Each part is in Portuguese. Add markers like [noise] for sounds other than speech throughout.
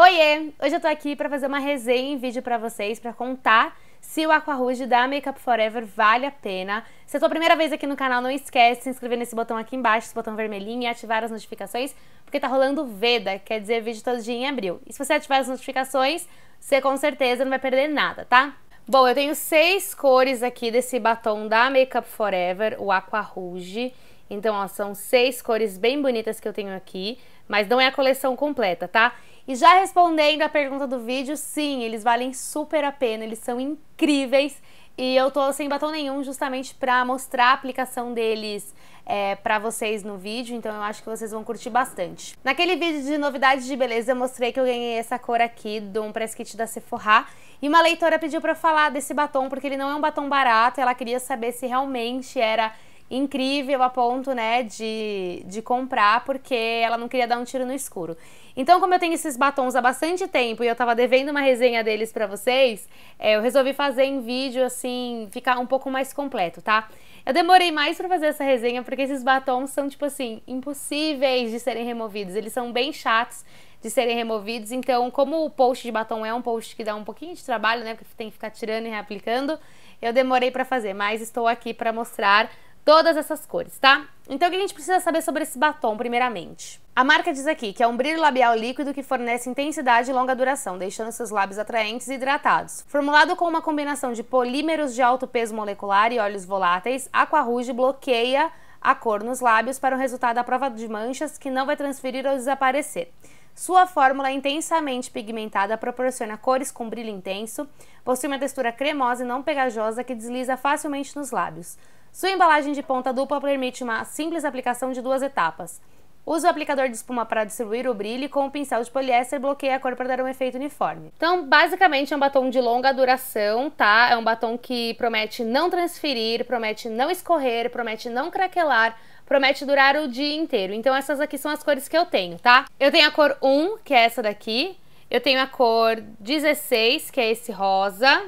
Oiê! Hoje eu tô aqui para fazer uma resenha em vídeo para vocês, para contar se o Aqua Rouge da Makeup Forever vale a pena. Se é a sua primeira vez aqui no canal, não esquece de se inscrever nesse botão aqui embaixo, esse botão vermelhinho, e ativar as notificações, porque tá rolando Veda, quer dizer vídeo todo dia em abril. E se você ativar as notificações, você com certeza não vai perder nada, tá? Bom, eu tenho seis cores aqui desse batom da Makeup Forever, o Aqua Rouge. Então, ó, são seis cores bem bonitas que eu tenho aqui, mas não é a coleção completa, tá? E já respondendo a pergunta do vídeo, sim, eles valem super a pena, eles são incríveis. E eu tô sem batom nenhum justamente pra mostrar a aplicação deles é, pra vocês no vídeo, então eu acho que vocês vão curtir bastante. Naquele vídeo de novidades de beleza, eu mostrei que eu ganhei essa cor aqui de um press kit da Sephora, e uma leitora pediu pra falar desse batom, porque ele não é um batom barato, ela queria saber se realmente era incrível a ponto, né, de, de comprar, porque ela não queria dar um tiro no escuro. Então, como eu tenho esses batons há bastante tempo e eu tava devendo uma resenha deles para vocês, é, eu resolvi fazer em vídeo, assim, ficar um pouco mais completo, tá? Eu demorei mais para fazer essa resenha porque esses batons são, tipo assim, impossíveis de serem removidos. Eles são bem chatos de serem removidos. Então, como o post de batom é um post que dá um pouquinho de trabalho, né? Porque tem que ficar tirando e reaplicando, eu demorei para fazer, mas estou aqui para mostrar Todas essas cores, tá? Então o que a gente precisa saber sobre esse batom, primeiramente? A marca diz aqui que é um brilho labial líquido que fornece intensidade e longa duração, deixando seus lábios atraentes e hidratados. Formulado com uma combinação de polímeros de alto peso molecular e óleos voláteis, Aqua Rouge bloqueia a cor nos lábios para um resultado à prova de manchas que não vai transferir ou desaparecer. Sua fórmula é intensamente pigmentada proporciona cores com brilho intenso, possui uma textura cremosa e não pegajosa que desliza facilmente nos lábios. Sua embalagem de ponta dupla permite uma simples aplicação de duas etapas. Use o aplicador de espuma para distribuir o brilho e com o pincel de poliéster bloqueia a cor para dar um efeito uniforme. Então, basicamente é um batom de longa duração, tá? É um batom que promete não transferir, promete não escorrer, promete não craquelar, promete durar o dia inteiro. Então essas aqui são as cores que eu tenho, tá? Eu tenho a cor 1, que é essa daqui. Eu tenho a cor 16, que é esse rosa.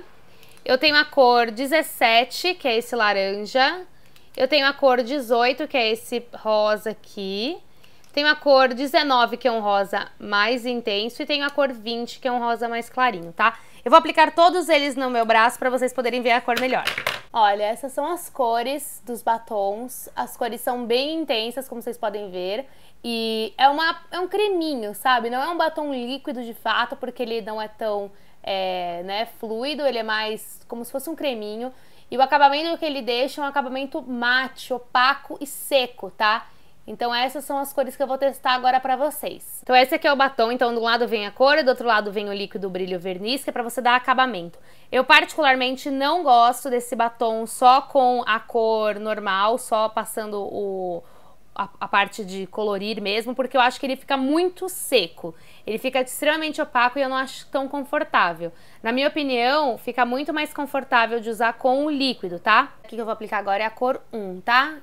Eu tenho a cor 17, que é esse laranja. Eu tenho a cor 18, que é esse rosa aqui. Tenho a cor 19, que é um rosa mais intenso. E tenho a cor 20, que é um rosa mais clarinho, tá? Eu vou aplicar todos eles no meu braço para vocês poderem ver a cor melhor. Olha, essas são as cores dos batons. As cores são bem intensas, como vocês podem ver. E é, uma, é um creminho, sabe? Não é um batom líquido de fato, porque ele não é tão é, né, fluido, ele é mais como se fosse um creminho. E o acabamento que ele deixa é um acabamento mate, opaco e seco, tá? Então essas são as cores que eu vou testar agora pra vocês. Então esse aqui é o batom, então do lado vem a cor, do outro lado vem o líquido brilho verniz, que é pra você dar acabamento. Eu particularmente não gosto desse batom só com a cor normal, só passando o, a, a, parte de colorir mesmo, porque eu acho que ele fica muito seco. Ele fica extremamente opaco e eu não acho tão confortável. Na minha opinião, fica muito mais confortável de usar com o líquido, tá? O que eu vou aplicar agora é a cor 1, tá?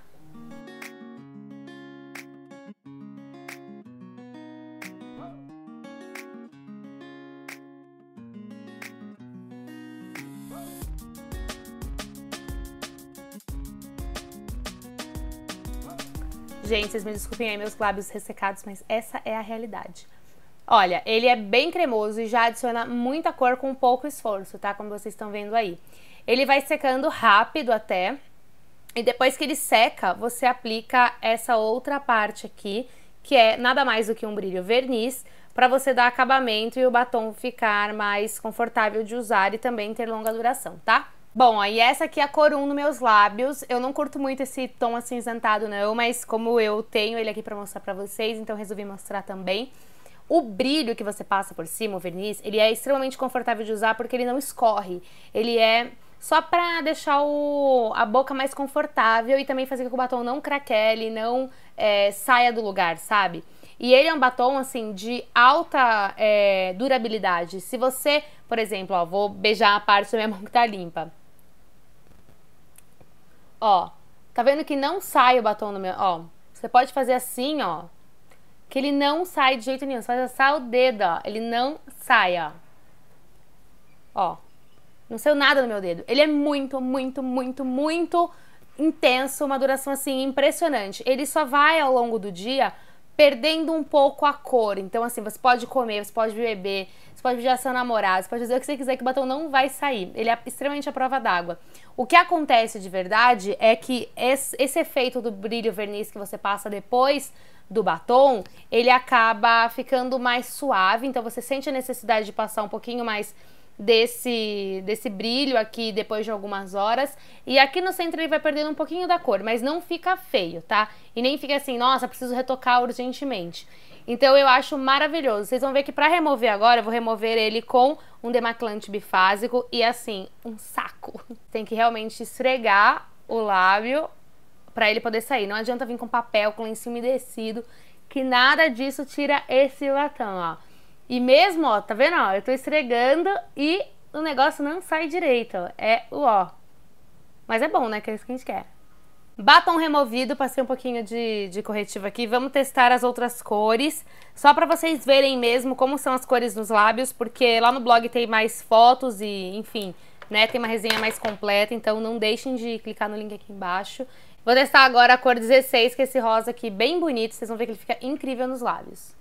Gente, vocês me desculpem aí meus lábios ressecados, mas essa é a realidade. Olha, ele é bem cremoso e já adiciona muita cor com pouco esforço, tá? Como vocês estão vendo aí. Ele vai secando rápido até. E depois que ele seca, você aplica essa outra parte aqui, que é nada mais do que um brilho verniz, para você dar acabamento e o batom ficar mais confortável de usar e também ter longa duração, tá? Bom, aí essa aqui é a cor 1 nos meus lábios. Eu não curto muito esse tom acinzentado não, mas como eu tenho ele aqui pra mostrar pra vocês, então resolvi mostrar também. O brilho que você passa por cima, o verniz, ele é extremamente confortável de usar porque ele não escorre. Ele é só pra deixar o, a boca mais confortável e também fazer com que o batom não craquele, não é, saia do lugar, sabe? E ele é um batom, assim, de alta é, durabilidade. Se você, por exemplo, ó, vou beijar a parte da minha [laughs] mão que tá limpa. Ó, tá vendo que não sai o batom no meu... Ó, você pode fazer assim, ó. Que ele não sai de jeito nenhum. Você faz assar o dedo, ó. Ele não sai, ó. Ó. Não saiu nada no meu dedo. Ele é muito, muito, muito, muito intenso. Uma duração, assim, impressionante. Ele só vai ao longo do dia perdendo um pouco a cor. Então, assim, você pode comer, você pode beber, você pode beijar seu namorado, você pode fazer o que você quiser que o batom não vai sair. Ele é extremamente à prova d'água. O que acontece de verdade é que esse, esse efeito do brilho verniz que você passa depois do batom, ele acaba ficando mais suave, então você sente a necessidade de passar um pouquinho mais desse, desse brilho aqui depois de algumas horas. E aqui no centro ele vai perdendo um pouquinho da cor, mas não fica feio, tá? E nem fica assim, nossa, preciso retocar urgentemente. Então eu acho maravilhoso. Vocês vão ver que para remover agora, eu vou remover ele com um demaquilante bifásico e assim, um saco. [laughs] Tem que realmente esfregar o lábio para ele poder sair. Não adianta vir com papel, com lencinho umedecido, que nada disso tira esse latão, ó. E mesmo, ó, tá vendo? Ó, eu tô esfregando e o negócio não sai direito, É o ó. Mas é bom, né? Que é isso que a gente quer. Batom removido, passei um pouquinho de, de corretivo aqui. Vamos testar as outras cores, só para vocês verem mesmo como são as cores nos lábios, porque lá no blog tem mais fotos e, enfim, né, tem uma resenha mais completa, então não deixem de clicar no link aqui embaixo. Vou testar agora a cor 16, que é esse rosa aqui bem bonito, vocês vão ver que ele fica incrível nos lábios.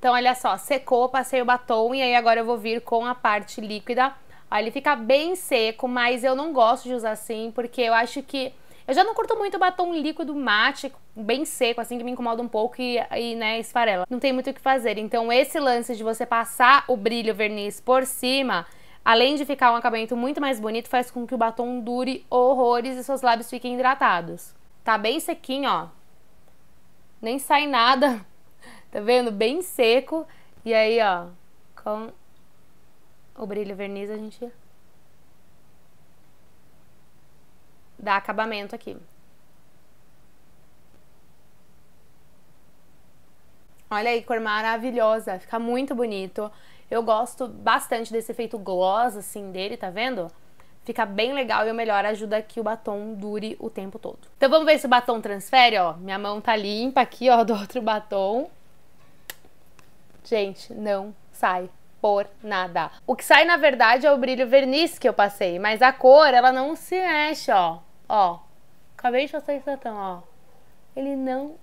Então, olha só, secou, passei o batom e aí agora eu vou vir com a parte líquida. Aí ele fica bem seco, mas eu não gosto de usar assim, porque eu acho que... Eu já não curto muito batom líquido mate, bem seco, assim, que me incomoda um pouco e, e né, esfarela. Não tem muito o que fazer. Então, esse lance de você passar o brilho verniz por cima, além de ficar um acabamento muito mais bonito, faz com que o batom dure horrores e seus lábios fiquem hidratados. Tá bem sequinho, ó. Nem sai nada Tá vendo? Bem seco. E aí, ó, com o brilho verniz a gente dá acabamento aqui. Olha aí, cor maravilhosa, fica muito bonito. Eu gosto bastante desse efeito gloss, assim, dele, tá vendo? Fica bem legal e o melhor ajuda que o batom dure o tempo todo. Então vamos ver se o batom transfere, ó. Minha mão tá limpa aqui, ó, [laughs] do outro batom. Gente, não sai por nada. O que sai, na verdade, é o brilho verniz que eu passei, mas a cor, ela não se mexe, ó. Ó, acabei de passar esse batom, ó. Ele não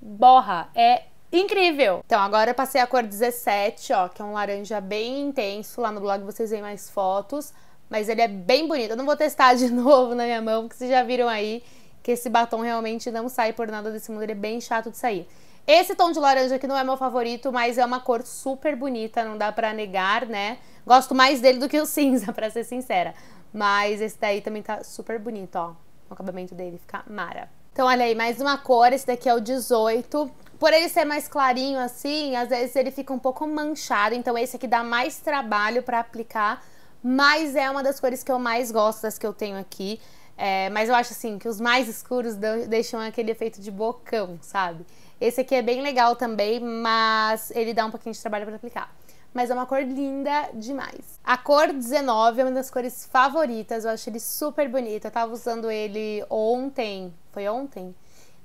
borra, é incrível. Então, agora eu passei a cor 17, ó, que é um laranja bem intenso. Lá no blog vocês veem mais fotos, mas ele é bem bonito. Eu não vou testar de [laughs] novo na minha mão, porque vocês já viram aí que esse batom realmente não sai por nada desse mundo, ele é bem chato de sair. Esse tom de laranja aqui não é meu favorito, mas é uma cor super bonita, não dá pra negar, né? Gosto mais dele do que o cinza, [laughs] pra ser sincera. Mas esse daí também tá super bonito, ó. O acabamento dele fica mara. Então, olha aí, mais uma cor, esse daqui é o 18. Por ele ser mais clarinho assim, às vezes ele fica um pouco manchado, então esse aqui dá mais trabalho pra aplicar, mas é uma das cores que eu mais gosto, das que eu tenho aqui. É, mas eu acho assim, que os mais escuros deixam aquele efeito de bocão, sabe? Esse aqui é bem legal também, mas ele dá um pouquinho de trabalho para aplicar. Mas é uma cor linda demais. A cor 19 é uma das cores favoritas, eu acho ele super bonito. Eu tava usando ele ontem, foi ontem?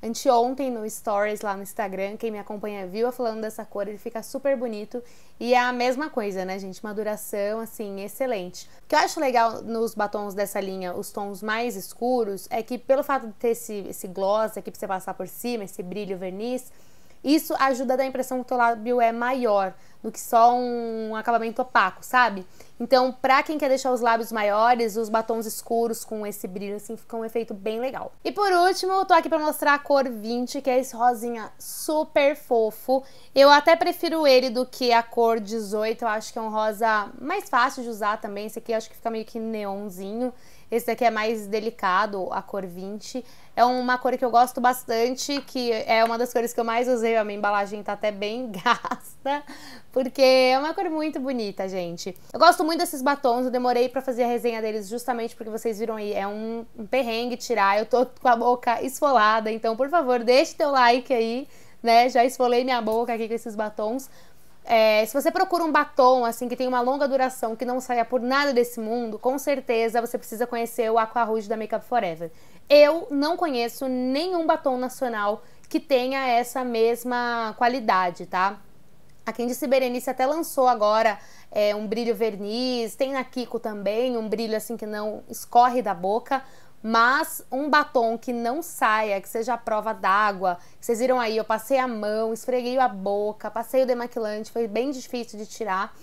anteontem no Stories lá no Instagram. Quem me acompanha viu falando dessa cor, ele fica super bonito. E é a mesma coisa, né, gente? Uma duração, assim, excelente. O que eu acho legal nos batons dessa linha, os tons mais escuros, é que pelo fato de ter esse, esse gloss aqui pra você passar por cima, esse brilho verniz, isso ajuda a dar a impressão que o teu lábio é maior do que só um acabamento opaco, sabe? Então, pra quem quer deixar os lábios maiores, os batons escuros com esse brilho, assim, fica um efeito bem legal. E por último, eu tô aqui pra mostrar a cor 20, que é esse rosinha super fofo. Eu até prefiro ele do que a cor 18, eu acho que é um rosa mais fácil de usar também. Esse aqui acho que fica meio que neonzinho. Esse daqui é mais delicado, a cor 20. É uma cor que eu gosto bastante, que é uma das cores que eu mais usei. A minha embalagem tá até bem [laughs] gasta, porque é uma cor muito bonita, gente. Eu gosto muito desses batons, eu demorei pra fazer a resenha deles justamente porque vocês viram aí, é um, um perrengue tirar. Eu tô com a boca esfolada, então por favor, deixe teu like aí, né? Já esfolei minha boca aqui com esses batons, é, se você procura um batom assim que tem uma longa duração, que não saia por nada desse mundo, com certeza você precisa conhecer o Aqua Rouge da Makeup Forever. Eu não conheço nenhum batom nacional que tenha essa mesma qualidade, tá? A Candice Berenice até lançou agora é, um brilho verniz, tem na Kiko também um brilho assim que não escorre da boca, mas um batom que não saia, que seja a prova d'água. Vocês viram aí, eu passei a mão, esfreguei a boca, passei o demaquilante, foi bem difícil de tirar.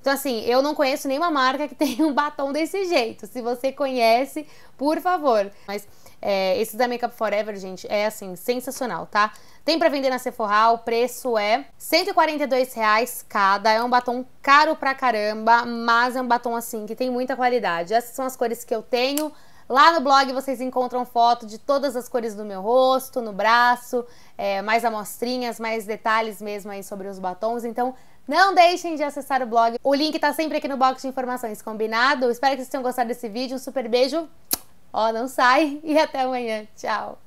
Então, assim, eu não conheço nenhuma marca que [laughs] tenha um batom desse jeito. Se você conhece, por favor. Mas é, esse da Makeup Forever, gente, é assim, sensacional, tá? Tem para vender na Sephora, o preço é R$142,00 cada. É um batom caro pra caramba, mas é um batom, assim, que tem muita qualidade. Essas são as cores que eu tenho. Lá no blog vocês encontram foto de todas as cores do meu rosto, no braço, é, mais amostrinhas, mais detalhes mesmo aí sobre os batons. Então não deixem de acessar o blog. O link está sempre aqui no box de informações, combinado? Eu espero que vocês tenham gostado desse vídeo. Um super beijo. Ó, oh, não sai [laughs] e até amanhã. Tchau.